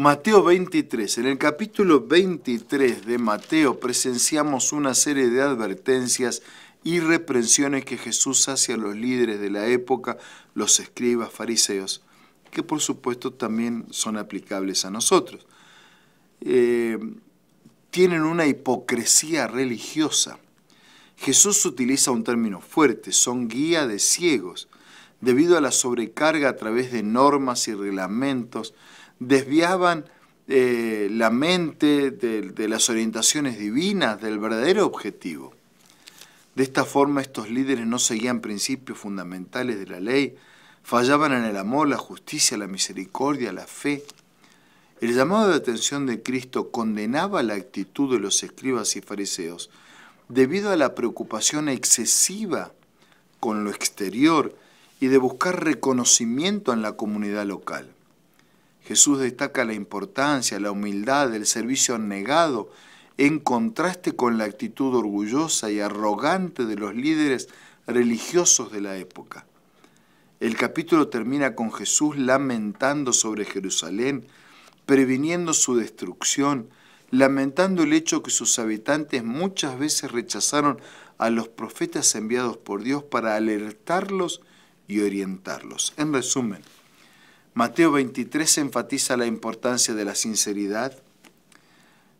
Mateo 23. En el capítulo 23 de Mateo presenciamos una serie de advertencias y reprensiones que Jesús hace a los líderes de la época, los escribas, fariseos, que por supuesto también son aplicables a nosotros. Eh, tienen una hipocresía religiosa. Jesús utiliza un término fuerte, son guía de ciegos, debido a la sobrecarga a través de normas y reglamentos, desviaban eh, la mente de, de las orientaciones divinas, del verdadero objetivo. De esta forma estos líderes no seguían principios fundamentales de la ley, fallaban en el amor, la justicia, la misericordia, la fe. El llamado de atención de Cristo condenaba la actitud de los escribas y fariseos debido a la preocupación excesiva con lo exterior y de buscar reconocimiento en la comunidad local. Jesús destaca la importancia, la humildad del servicio negado en contraste con la actitud orgullosa y arrogante de los líderes religiosos de la época. El capítulo termina con Jesús lamentando sobre Jerusalén, previniendo su destrucción, lamentando el hecho que sus habitantes muchas veces rechazaron a los profetas enviados por Dios para alertarlos y orientarlos. En resumen, Mateo 23 enfatiza la importancia de la sinceridad,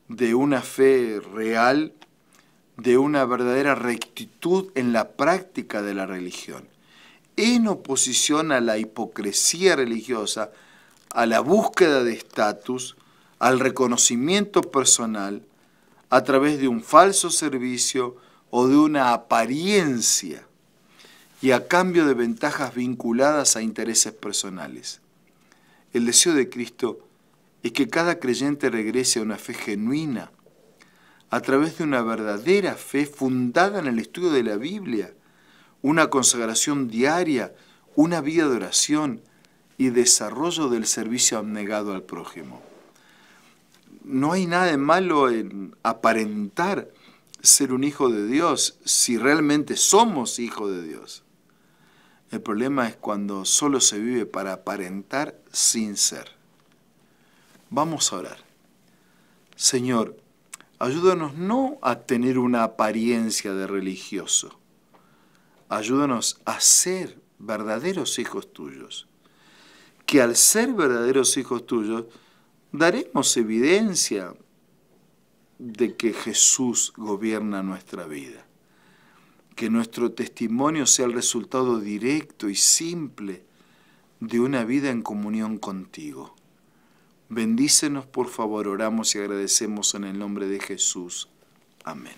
de una fe real, de una verdadera rectitud en la práctica de la religión, en oposición a la hipocresía religiosa, a la búsqueda de estatus, al reconocimiento personal, a través de un falso servicio o de una apariencia y a cambio de ventajas vinculadas a intereses personales. El deseo de Cristo es que cada creyente regrese a una fe genuina, a través de una verdadera fe fundada en el estudio de la Biblia, una consagración diaria, una vida de oración y desarrollo del servicio abnegado al prójimo. No hay nada de malo en aparentar ser un hijo de Dios si realmente somos hijos de Dios. El problema es cuando solo se vive para aparentar sin ser. Vamos a orar. Señor, ayúdanos no a tener una apariencia de religioso. Ayúdanos a ser verdaderos hijos tuyos. Que al ser verdaderos hijos tuyos, daremos evidencia de que Jesús gobierna nuestra vida que nuestro testimonio sea el resultado directo y simple de una vida en comunión contigo. Bendícenos, por favor, oramos y agradecemos en el nombre de Jesús. Amén.